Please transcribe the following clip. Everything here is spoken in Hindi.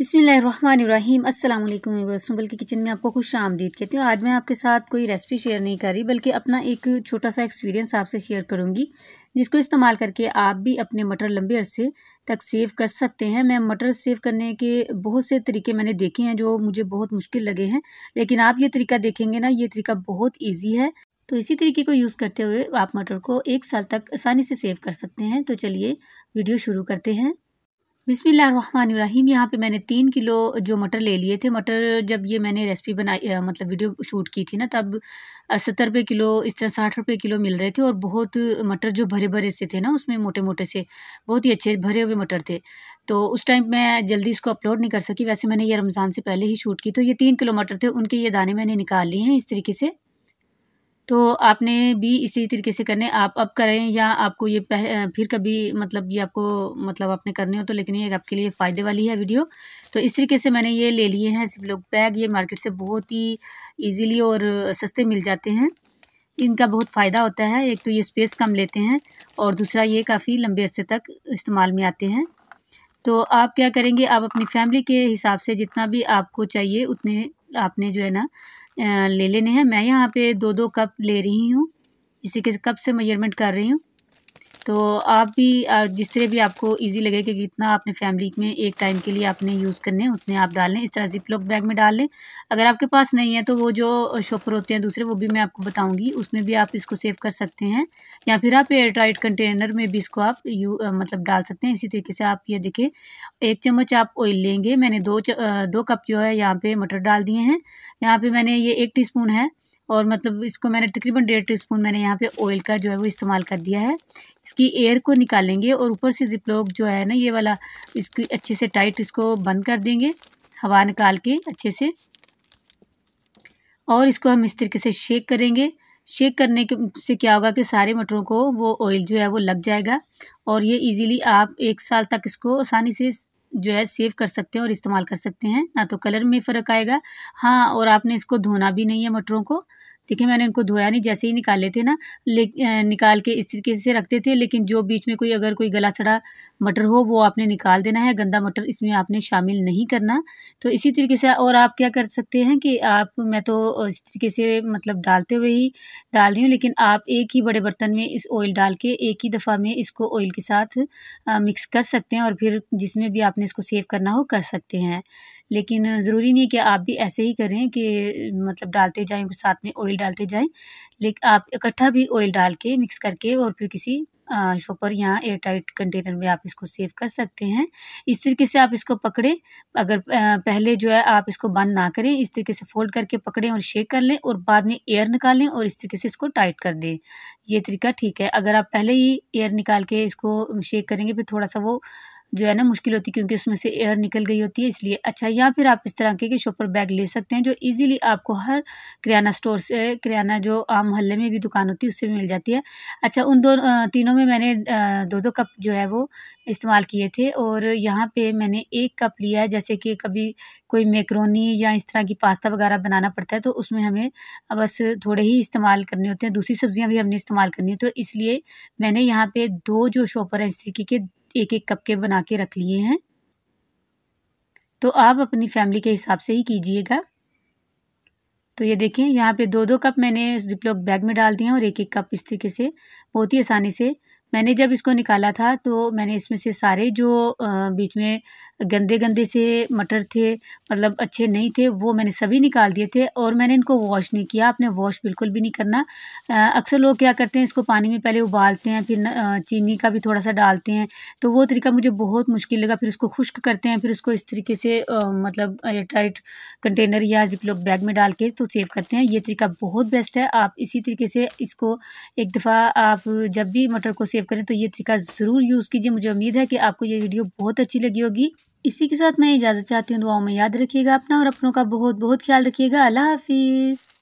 बिसमीम अस्सलाम वालेकुम बल्कि किचन में आपको खुश आमदीद कहती हूँ आज मैं आपके साथ कोई रेसिपी शेयर नहीं कर रही बल्कि अपना एक छोटा सा एक्सपीरियंस आपसे शेयर करूँगी जिसको इस्तेमाल करके आप भी अपने मटर लंबे अरसे तक सेव कर सकते हैं मैं मटर सेव करने के बहुत से तरीके मैंने देखे हैं जो मुझे बहुत मुश्किल लगे हैं लेकिन आप ये तरीका देखेंगे ना ये तरीका बहुत ईजी है तो इसी तरीके को यूज़ करते हुए आप मटर को एक साल तक आसानी से सेव कर सकते हैं तो चलिए वीडियो शुरू करते हैं बिसमीम यहाँ पे मैंने तीन किलो जो मटर ले लिए थे मटर जब ये मैंने रेसिपी बनाई मतलब वीडियो शूट की थी ना तब सत्तर रुपये किलो इस तरह साठ रुपये किलो मिल रहे थे और बहुत मटर जो भरे भरे से थे ना उसमें मोटे मोटे से बहुत ही अच्छे भरे हुए मटर थे तो उस टाइम मैं जल्दी इसको अपलोड नहीं कर सकी वैसे मैंने ये रमज़ान से पहले ही शूट की तो ये तीन किलो मटर थे उनके ये दाने मैंने निकाल लिए हैं इस तरीके से तो आपने भी इसी तरीके से करने आप अब करें या आपको ये पह, फिर कभी मतलब ये आपको मतलब आपने करने हो तो लेकिन ये आपके लिए फ़ायदे वाली है वीडियो तो इस तरीके से मैंने ये ले लिए हैं सिप लोग बैग ये मार्केट से बहुत ही ईजीली और सस्ते मिल जाते हैं इनका बहुत फ़ायदा होता है एक तो ये स्पेस कम लेते हैं और दूसरा ये काफ़ी लंबे अरसे तक इस्तेमाल में आते हैं तो आप क्या करेंगे आप अपनी फैमिली के हिसाब से जितना भी आपको चाहिए उतने आपने जो है ना ले लेने हैं मैं यहाँ पे दो दो कप ले रही हूँ इसी के कप से मेजरमेंट कर रही हूँ तो आप भी जिस तरह भी आपको इजी लगे कि जितना आपने फैमिली में एक टाइम के लिए आपने यूज़ करने उतने आप डाल लें इस तरह से लॉक बैग में डाल लें अगर आपके पास नहीं है तो वो जो शॉपर होते हैं दूसरे वो भी मैं आपको बताऊँगी उसमें भी आप इसको सेव कर सकते हैं या फिर आप एयर टाइट कंटेनर में भी इसको आप यू मतलब डाल सकते हैं इसी तरीके से आप ये देखें एक चम्मच आप ऑयल लेंगे मैंने दो दो कप जो है यहाँ पर मटर डाल दिए हैं यहाँ पर मैंने ये एक टी है और मतलब इसको मैंने तकरीबन डेढ़ टी स्पून मैंने यहाँ पे ऑयल का जो है वो इस्तेमाल कर दिया है इसकी एयर को निकालेंगे और ऊपर से जिपलॉक जो है ना ये वाला इसकी अच्छे से टाइट इसको बंद कर देंगे हवा निकाल के अच्छे से और इसको हम इस तरीके से शेक करेंगे शेक करने के से क्या होगा कि सारे मटरों को वो ऑयल जो है वो लग जाएगा और ये इजीली आप एक साल तक इसको आसानी से जो है सेव कर सकते हैं और इस्तेमाल कर सकते हैं ना तो कलर में फ़र्क आएगा हाँ और आपने इसको धोना भी नहीं है मटरों को देखिए मैंने इनको धोया नहीं जैसे ही निकाले थे ना ले निकाल के इस तरीके से रखते थे लेकिन जो बीच में कोई अगर कोई गला सड़ा मटर हो वो आपने निकाल देना है गंदा मटर इसमें आपने शामिल नहीं करना तो इसी तरीके से और आप क्या कर सकते हैं कि आप मैं तो इस तरीके से मतलब डालते हुए ही डाल रही हूँ लेकिन आप एक ही बड़े बर्तन में इस ऑयल डाल के एक ही दफ़ा में इसको ऑयल के साथ आ, मिक्स कर सकते हैं और फिर जिसमें भी आपने इसको सेव करना हो कर सकते हैं लेकिन ज़रूरी नहीं है कि आप भी ऐसे ही करें कि मतलब डालते जाएँ साथ में ऑयल डालते जाएँ लेकिन आप इकट्ठा भी ऑयल डाल के मिक्स करके और फिर किसी शॉपर यहाँ एयर टाइट कंटेनर में आप इसको सेव कर सकते हैं इस तरीके से आप इसको पकड़ें अगर पहले जो है आप इसको बंद ना करें इस तरीके से फोल्ड करके पकड़ें और शेक कर लें और बाद में एयर निकालें और इस तरीके से इसको टाइट कर दें ये तरीका ठीक है अगर आप पहले ही एयर निकाल के इसको शेक करेंगे फिर थोड़ा सा वो जो है ना मुश्किल होती है क्योंकि उसमें से एयर निकल गई होती है इसलिए अच्छा या फिर आप इस तरह के शॉपर बैग ले सकते हैं जो इजीली आपको हर किराना स्टोर से किराना जो आम मोहल्ले में भी दुकान होती है उससे भी मिल जाती है अच्छा उन दो तीनों में मैंने दो दो कप जो है वो इस्तेमाल किए थे और यहाँ पर मैंने एक कप लिया है जैसे कि कभी कोई मेकरोनी या इस तरह की पास्ता वगैरह बनाना पड़ता है तो उसमें हमें बस थोड़े ही इस्तेमाल करने होते हैं दूसरी सब्ज़ियाँ भी हमने इस्तेमाल करनी है तो इसलिए मैंने यहाँ पर दो जो शॉपर हैं इस तरीके के एक एक कप के बना के रख लिए हैं तो आप अपनी फैमिली के हिसाब से ही कीजिएगा तो ये देखें यहाँ पे दो दो कप मैंने जिपलॉक बैग में डाल दिए हैं और एक एक कप इस तरीके से बहुत ही आसानी से मैंने जब इसको निकाला था तो मैंने इसमें से सारे जो बीच में गंदे गंदे से मटर थे मतलब अच्छे नहीं थे वो मैंने सभी निकाल दिए थे और मैंने इनको वॉश नहीं किया आपने वॉश बिल्कुल भी नहीं करना अक्सर लोग क्या करते हैं इसको पानी में पहले उबालते हैं फिर चीनी का भी थोड़ा सा डालते हैं तो वो तरीका मुझे बहुत मुश्किल लगा फिर उसको खुश्क करते हैं फिर उसको इस तरीके से मतलब एयरटाइट कंटेनर या जिपलॉक बैग में डाल के तो सेव करते हैं ये तरीका बहुत बेस्ट है आप इसी तरीके से इसको एक दफ़ा आप जब भी मटर को सेव करें तो ये तरीका ज़रूर यूज़ कीजिए मुझे उम्मीद है कि आपको ये वीडियो बहुत अच्छी लगी होगी इसी के साथ मैं इजाज़त चाहती हूँ दुआओं में याद रखिएगा अपना और अपनों का बहुत बहुत ख्याल रखिएगा अल्लाह हाफिज़